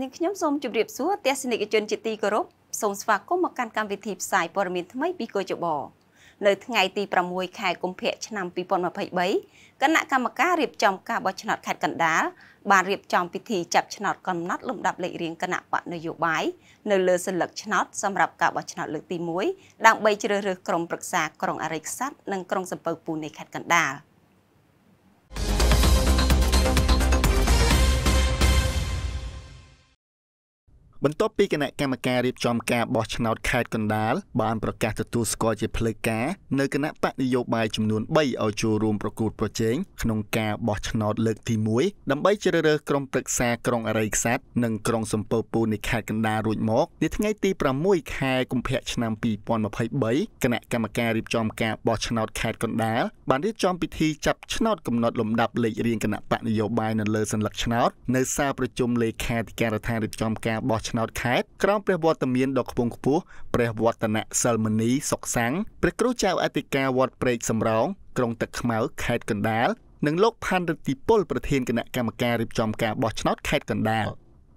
នាងខ្ញុំសូមជម្រាបសួរទស្សនិកជនជាទីគោរពសូមស្វាគមន៍មកកាន់កម្មវិធីផ្សាយព័ត៌មានថ្មីពីកោជបនៅថ្ងៃទី6ខែកុម្ភៈឆ្នាំ2023គណៈកម្មការរៀបចំការបោះឆ្នោតខេត្តកណ្ដាលបានរៀបចំពិធីចាប់ឆ្នោតកំណត់លំដាប់លេខរៀងគណៈបកនយោបាយនៅលើសិលឹកឆ្នោតសម្រាប់ការបោះឆ្នោតលើកទី1ដើម្បីជ្រើសរើសក្រុមប្រឹក្សាក្រុងអរិយខ្សាត់និងក្រុងសំពៅពូនៃខេត្តកណ្ដាល។បន្ទាប់ពីគណៈកម្មការរៀបចំការបោះឆ្នោតខេត្តកណ្ដាលបានប្រកាសទទួលស្គាល់ជាផ្លូវការនៅគណៈបកនយោបាយចំនួន3ឲ្យចូលរួមប្រគួតប្រជែងក្នុងការបោះឆ្នោតលើកទី1ដើម្បីជ្រើសរើសក្រុមប្រឹក្សាក្រុងអរិយខ្សាត់និងក្រុងសំពើពូនៃខេត្តកណ្ដាលរួចមកនាថ្ងៃទី6ខែកុម្ភៈឆ្នាំ2023គណៈកម្មការរៀបចំការបោះឆ្នោតខេត្តកណ្ដាលបានរៀបចំពិធីចាប់ឆ្នោតកំណត់លំដាប់លេខរៀងគណៈបកនយោបាយនៅលើសញ្ញាឆ្នោតនៅសាលប្រជុំលេខាធិការដ្ឋានរៀបចំការបោះឆ្នោតខេត្តក្រោមព្រះវត្តមានដ៏ខ្ពង់ខ្ពស់ព្រះវឌ្ឍនសិលមនីសុកសាំងព្រះគ្រូចៅអធិការវត្តព្រែកសំរោងក្រុងទឹកខ្មៅខេត្តកណ្ដាលនិងលោកផាន់រិទ្ធិពលប្រធានគណៈកម្មការរៀបចំការបោះឆ្នោតខេត្តកណ្ដាល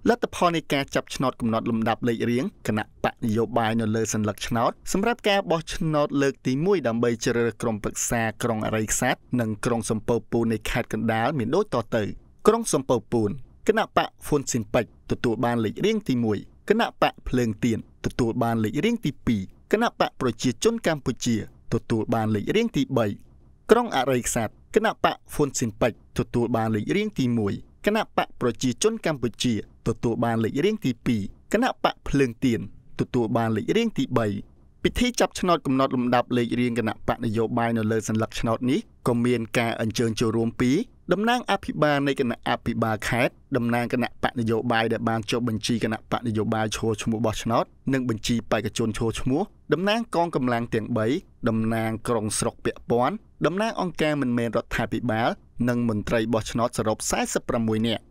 លទ្ធផលនៃការចាប់ឆ្នោតកំណត់លំដាប់លេខរៀងគណៈបកនយោបាយនៅលើសញ្ញាឆ្នោតសម្រាប់ការបោះឆ្នោតលើកទី1ដើម្បីជ្រើសរើសក្រុមប្រឹក្សាក្រុងអរិយខ្សាត់និងក្រុងសំពើពូននៃខេត្តកណ្ដាលមានដូចតទៅក្រុងសំពើពូនគណៈបកហ្វុនស៊ីនប៉ិចទទួលបានលេខរៀងទី1គណៈបកភ្លើងទៀនទទួលបានលេខរៀងទី2គណៈបកប្រជាជនកម្ពុជា ទទួលបានលេខរៀងទី3ក្រុងអរិយខ្សាត់គណៈបកហ្វុនស៊ីនប៉ិចទទួលបានលេខរៀងទី1គណៈបកប្រជាជនកម្ពុជាទទួលបានលេខរៀងទី2គណៈបកភ្លើងទៀនទទួលបានលេខរៀងទី3ពិធីចាប់ឆ្នោតកំណត់លំដាប់លេខរៀងគណៈបកនយោបាយនៅលើសញ្ញាឆ្នោតនេះក៏មានការអញ្ជើញចូលរួមពីតំណាងអភិបាលនៃគណៈអភិបាលខេត្តតំណាងគណៈបកនយោបាយដែលបានចុះបញ្ជីគណៈបកនយោបាយឈរឈ្មោះបោះឆ្នោតនិងបញ្ជីបេក្ខជនឈរឈ្មោះតំណាងកងកម្លាំងទាំង3តំណាងក្រុងស្រុកពាក់ព័ន្ធតំណាងអង្គការមិនមែនរដ្ឋាភិបាល និងមន្ត្រីបោះឆ្នោតសរុប46នាក់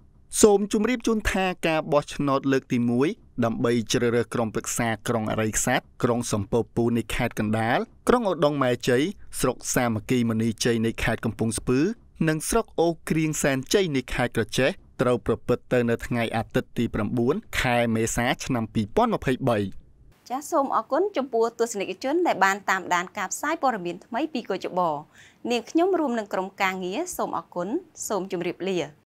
សូមជម្រាបជូនថាការបោះឆ្នោតលើកទី1ដើម្បីជ្រើសរើសក្រុមប្រឹក្សាក្រុងអរិយខ្សាត់ក្រុងសំពើពូនៃខេត្តកណ្ដាលក្រុងឧដុង្គម៉ែជ័យស្រុកសាមគ្គីមនីជ័យនៃខេត្តកំពង់ស្ពឺនិងស្រុកអូគ្រៀងសែនជ័យនៃខេត្តក្រចេះត្រូវប្រព្រឹត្តទៅនៅថ្ងៃអាទិត្យទី9ខែមេសាឆ្នាំ2023ចាសសូមអរគុណចំពោះទស្សនិកជនដែលបានតាមដានការផ្សាយព័ត៌មានថ្មីពីកោជបនាងខ្ញុំរួមនឹងក្រុមការងារសូមអរគុណសូមជម្រាបលា